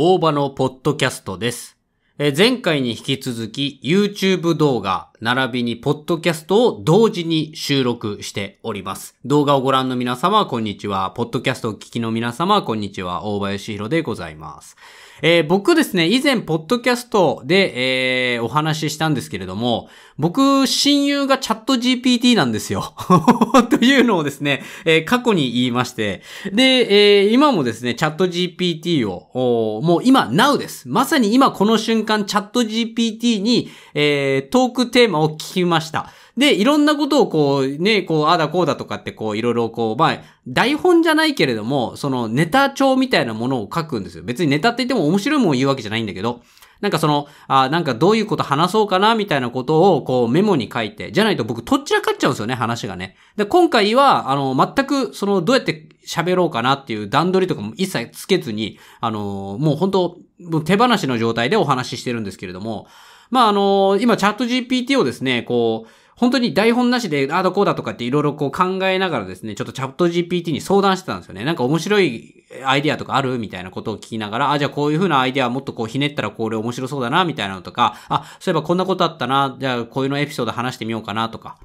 大場のポッドキャストです。え前回に引き続き YouTube 動画並びにポッドキャストを同時に収録しております。動画をご覧の皆様、こんにちは。ポッドキャストを聞きの皆様、こんにちは。大林博でございます。えー、僕ですね、以前ポッドキャストで、えー、お話ししたんですけれども、僕、親友がチャット GPT なんですよ。というのをですね、えー、過去に言いまして、で、え今もですね、チャット GPT を、もう今、now です。まさに今この瞬間間チャット GPT に、えー、トークテーマを聞きました。で、いろんなことをこう、ね、こう、あだこうだとかってこう、いろいろこう、まあ、台本じゃないけれども、そのネタ帳みたいなものを書くんですよ。別にネタって言っても面白いもん言うわけじゃないんだけど、なんかその、あなんかどういうこと話そうかな、みたいなことを、こう、メモに書いて、じゃないと僕、とっちらかっちゃうんですよね、話がね。で、今回は、あの、全く、その、どうやって喋ろうかなっていう段取りとかも一切つけずに、あのもう本当もう手放しの状態でお話ししてるんですけれども、まあ、あの今、チャット GPT をですね、こう、本当に台本なしで、ああこうだとかっていろいろこう考えながらですね、ちょっとチャット GPT に相談してたんですよね。なんか面白いアイディアとかあるみたいなことを聞きながら、あ、じゃあこういう風なアイディアもっとこうひねったらこれ面白そうだな、みたいなのとか、あ、そういえばこんなことあったな、じゃあこういうのエピソード話してみようかなとか。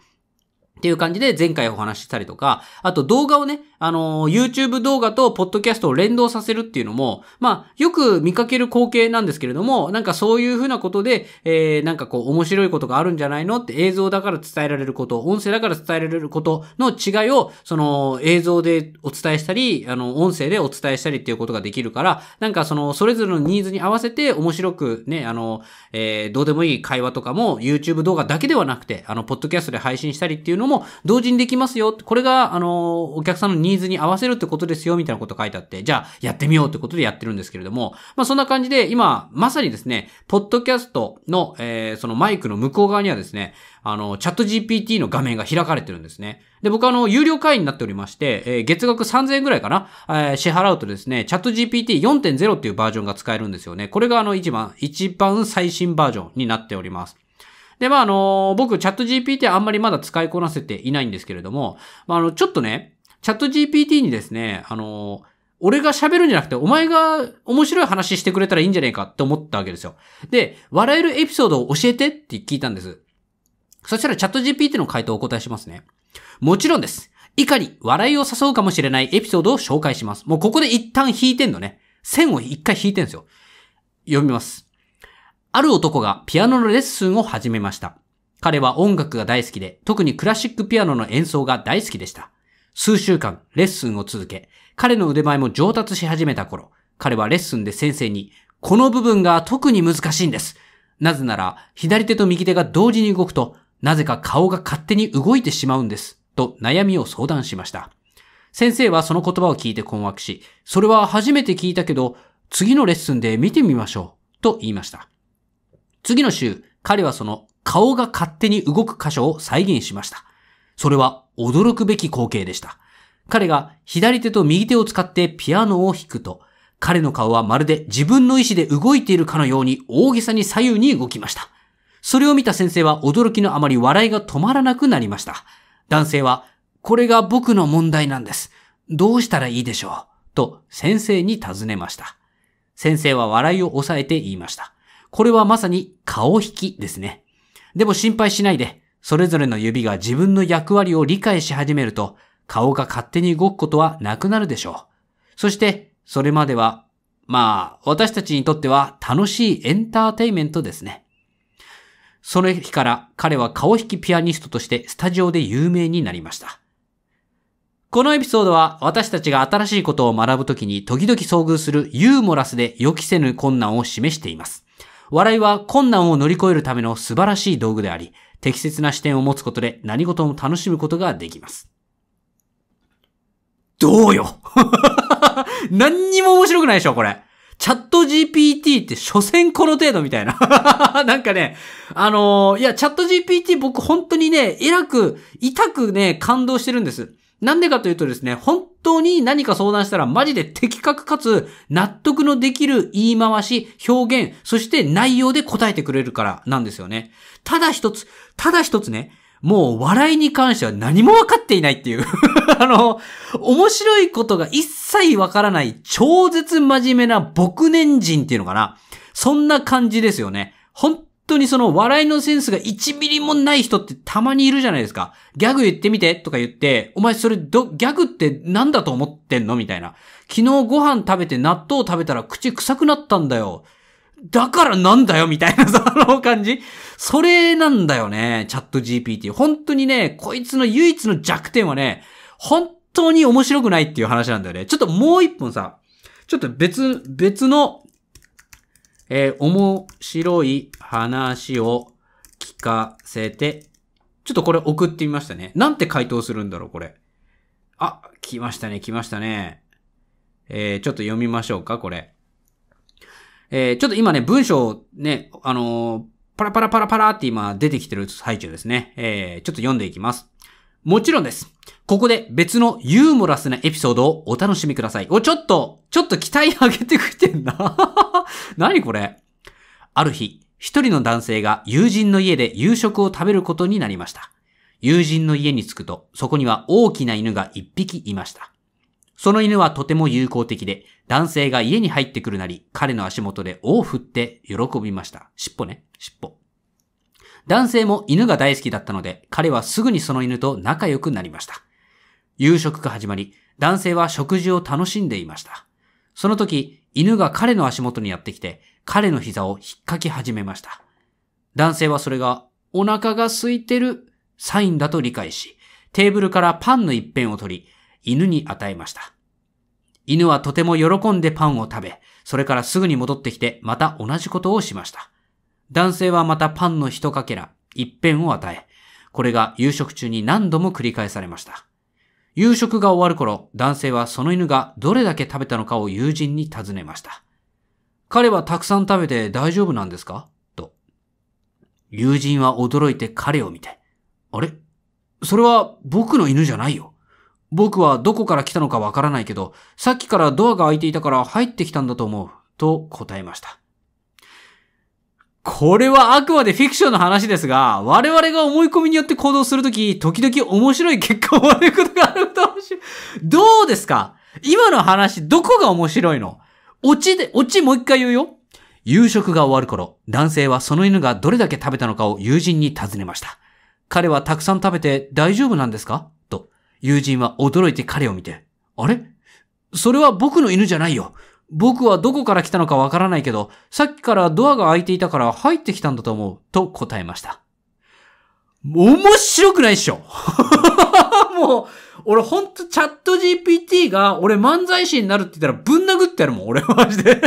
っていう感じで前回お話ししたりとか、あと動画をね、あの YouTube 動画と Podcast を連動させるっていうのも、まあ、よく見かける光景なんですけれども、なんかそういうふうなことで、えー、なんかこう、面白いことがあるんじゃないのって映像だから伝えられること、音声だから伝えられることの違いを、その、映像でお伝えしたり、あの、音声でお伝えしたりっていうことができるから、なんかその、それぞれのニーズに合わせて面白くね、あの、えー、どうでもいい会話とかも YouTube 動画だけではなくて、あの、Podcast で配信したりっていうのも、も、同時にできますよ。これが、あの、お客さんのニーズに合わせるってことですよ、みたいなこと書いてあって、じゃあ、やってみようってことでやってるんですけれども、まあ、そんな感じで、今、まさにですね、ポッドキャストの、えー、そのマイクの向こう側にはですね、あの、チャット GPT の画面が開かれてるんですね。で、僕はあの、有料会員になっておりまして、えー、月額3000円ぐらいかな、えー、支払うとですね、チャット GPT4.0 っていうバージョンが使えるんですよね。これがあの、一番、一番最新バージョンになっております。で、まあ、あの、僕、チャット GPT あんまりまだ使いこなせていないんですけれども、まあ、あの、ちょっとね、チャット GPT にですね、あの、俺が喋るんじゃなくて、お前が面白い話してくれたらいいんじゃねえかって思ったわけですよ。で、笑えるエピソードを教えてって聞いたんです。そしたらチャット GPT の回答をお答えしますね。もちろんです。いかに笑いを誘うかもしれないエピソードを紹介します。もうここで一旦引いてんのね。線を一回引いてんですよ。読みます。ある男がピアノのレッスンを始めました。彼は音楽が大好きで、特にクラシックピアノの演奏が大好きでした。数週間、レッスンを続け、彼の腕前も上達し始めた頃、彼はレッスンで先生に、この部分が特に難しいんです。なぜなら、左手と右手が同時に動くと、なぜか顔が勝手に動いてしまうんです。と悩みを相談しました。先生はその言葉を聞いて困惑し、それは初めて聞いたけど、次のレッスンで見てみましょう。と言いました。次の週、彼はその顔が勝手に動く箇所を再現しました。それは驚くべき光景でした。彼が左手と右手を使ってピアノを弾くと、彼の顔はまるで自分の意志で動いているかのように大げさに左右に動きました。それを見た先生は驚きのあまり笑いが止まらなくなりました。男性は、これが僕の問題なんです。どうしたらいいでしょうと先生に尋ねました。先生は笑いを抑えて言いました。これはまさに顔引きですね。でも心配しないで、それぞれの指が自分の役割を理解し始めると、顔が勝手に動くことはなくなるでしょう。そして、それまでは、まあ、私たちにとっては楽しいエンターテイメントですね。その日から彼は顔引きピアニストとしてスタジオで有名になりました。このエピソードは私たちが新しいことを学ぶときに時々遭遇するユーモラスで予期せぬ困難を示しています。笑いは困難を乗り越えるための素晴らしい道具であり、適切な視点を持つことで何事も楽しむことができます。どうよ 何にも面白くないでしょ、これ。チャット GPT って所詮この程度みたいな なんかね、あのー、いや、チャット GPT 僕本当にね、えらく、痛くね、感動してるんです。なんでかというとですね、本当に何か相談したらマジで的確かつ納得のできる言い回し、表現、そして内容で答えてくれるからなんですよね。ただ一つ、ただ一つね、もう笑いに関しては何もわかっていないっていう あの、面白いことが一切わからない超絶真面目な僕年人っていうのかな。そんな感じですよね。本当にその笑いのセンスが1ミリもない人ってたまにいるじゃないですか。ギャグ言ってみてとか言って、お前それど、ギャグって何だと思ってんのみたいな。昨日ご飯食べて納豆食べたら口臭くなったんだよ。だからなんだよみたいな、その感じ。それなんだよね、チャット GPT。本当にね、こいつの唯一の弱点はね、本当に面白くないっていう話なんだよね。ちょっともう一本さ、ちょっと別、別のえー、面白い話を聞かせて、ちょっとこれ送ってみましたね。なんて回答するんだろう、これ。あ、来ましたね、来ましたね。えー、ちょっと読みましょうか、これ。えー、ちょっと今ね、文章ね、あのー、パラパラパラパラって今出てきてる最中ですね。えー、ちょっと読んでいきます。もちろんです。ここで別のユーモラスなエピソードをお楽しみください。お、ちょっと、ちょっと期待上げてくれてんな。何これある日、一人の男性が友人の家で夕食を食べることになりました。友人の家に着くと、そこには大きな犬が一匹いました。その犬はとても友好的で、男性が家に入ってくるなり、彼の足元で尾を振って喜びました。尻尾ね、尻尾。男性も犬が大好きだったので、彼はすぐにその犬と仲良くなりました。夕食が始まり、男性は食事を楽しんでいました。その時、犬が彼の足元にやってきて、彼の膝を引っかき始めました。男性はそれが、お腹が空いてるサインだと理解し、テーブルからパンの一片を取り、犬に与えました。犬はとても喜んでパンを食べ、それからすぐに戻ってきて、また同じことをしました。男性はまたパンの一かけら、一辺を与え、これが夕食中に何度も繰り返されました。夕食が終わる頃、男性はその犬がどれだけ食べたのかを友人に尋ねました。彼はたくさん食べて大丈夫なんですかと。友人は驚いて彼を見て、あれそれは僕の犬じゃないよ。僕はどこから来たのかわからないけど、さっきからドアが開いていたから入ってきたんだと思う、と答えました。これはあくまでフィクションの話ですが、我々が思い込みによって行動するとき、時々面白い結果を悪いことがあるかもしどうですか今の話、どこが面白いのオチで、オチもう一回言うよ。夕食が終わる頃、男性はその犬がどれだけ食べたのかを友人に尋ねました。彼はたくさん食べて大丈夫なんですかと、友人は驚いて彼を見て、あれそれは僕の犬じゃないよ。僕はどこから来たのかわからないけど、さっきからドアが開いていたから入ってきたんだと思う、と答えました。面白くないっしょ もう、俺ほんとチャット GPT が俺漫才師になるって言ったらぶん殴ってやるもん、俺マジで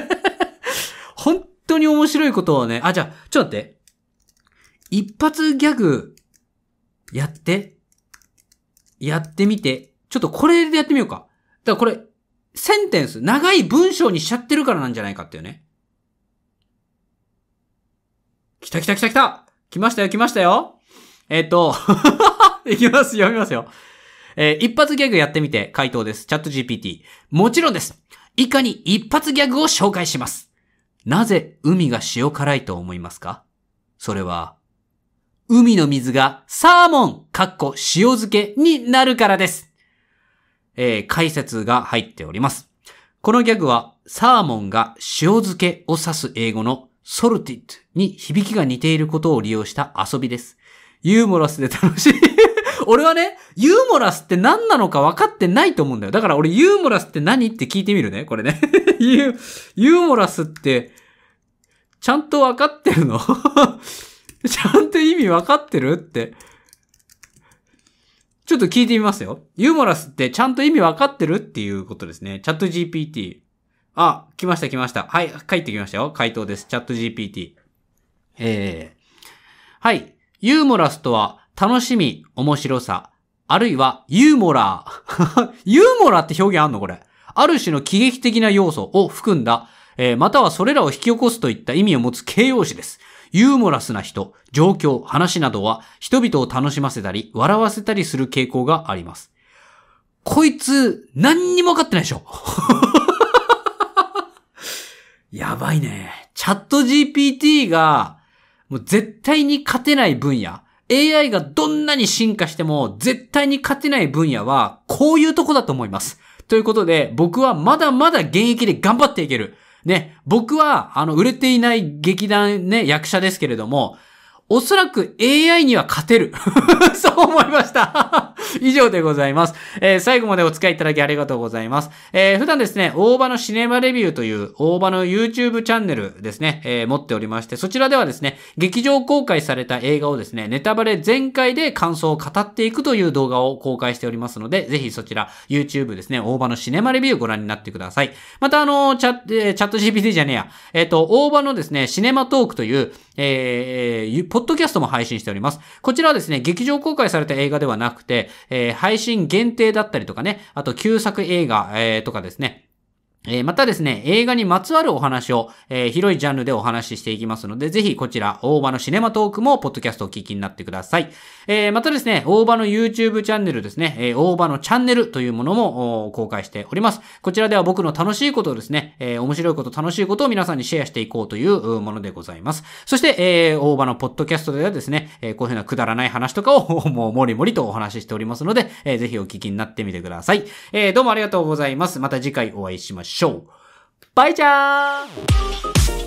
本当に面白いことをね、あ、じゃあ、ちょっと待って。一発ギャグ、やって。やってみて。ちょっとこれでやってみようか。だからこれ、センテンス、長い文章にしちゃってるからなんじゃないかっていうね。来た来た来た来た来ましたよ来ましたよえっ、ー、と、い きます、読みますよ。えー、一発ギャグやってみて回答です。チャット GPT。もちろんです。以下に一発ギャグを紹介します。なぜ海が塩辛いと思いますかそれは、海の水がサーモン、かっこ塩漬けになるからです。えー、解説が入っております。このギャグは、サーモンが塩漬けを指す英語のソルティットに響きが似ていることを利用した遊びです。ユーモラスで楽しい 俺はね、ユーモラスって何なのか分かってないと思うんだよ。だから俺ユーモラスって何って聞いてみるね、これね。ユーモラスって、ちゃんと分かってるの ちゃんと意味分かってるって。ちょっと聞いてみますよ。ユーモラスってちゃんと意味わかってるっていうことですね。チャット GPT。あ、来ました来ました。はい、帰ってきましたよ。回答です。チャット GPT。えー、はい。ユーモラスとは、楽しみ、面白さ、あるいはユーモラー。ユーモラーって表現あんのこれ。ある種の喜劇的な要素を含んだ、えー、またはそれらを引き起こすといった意味を持つ形容詞です。ユーモラスな人、状況、話などは人々を楽しませたり、笑わせたりする傾向があります。こいつ、何にも分かってないでしょ やばいね。チャット GPT が、もう絶対に勝てない分野。AI がどんなに進化しても絶対に勝てない分野は、こういうとこだと思います。ということで、僕はまだまだ現役で頑張っていける。ね、僕は、あの、売れていない劇団ね、役者ですけれども、おそらく AI には勝てる そう思いました 以上でございます。えー、最後までお付き合いいただきありがとうございます。えー、普段ですね、大場のシネマレビューという大場の YouTube チャンネルですね、えー、持っておりまして、そちらではですね、劇場公開された映画をですね、ネタバレ全開で感想を語っていくという動画を公開しておりますので、ぜひそちら YouTube ですね、大場のシネマレビューご覧になってください。またあの、チャ,、えー、チャット GPT じゃねえや、えっ、と、大場のですね、シネマトークという、えー、ポッドキャストも配信しております。こちらはですね、劇場公開された映画ではなくて、えー、配信限定だったりとかね、あと旧作映画、えー、とかですね、えまたですね、映画にまつわるお話を、えー、広いジャンルでお話ししていきますので、ぜひこちら、大場のシネマトークも、ポッドキャストをお聞きになってください。えー、またですね、大場の YouTube チャンネルですね、えー、大場のチャンネルというものも公開しております。こちらでは僕の楽しいことをですね、え面白いこと、楽しいことを皆さんにシェアしていこうというものでございます。そして、え大場のポッドキャストではですね、えこういうふうなくだらない話とかを もうもりもりとお話ししておりますので、えー、ぜひお聞きになってみてください。えどうもありがとうございます。また次回お会いしましょう。しょう。バイじゃー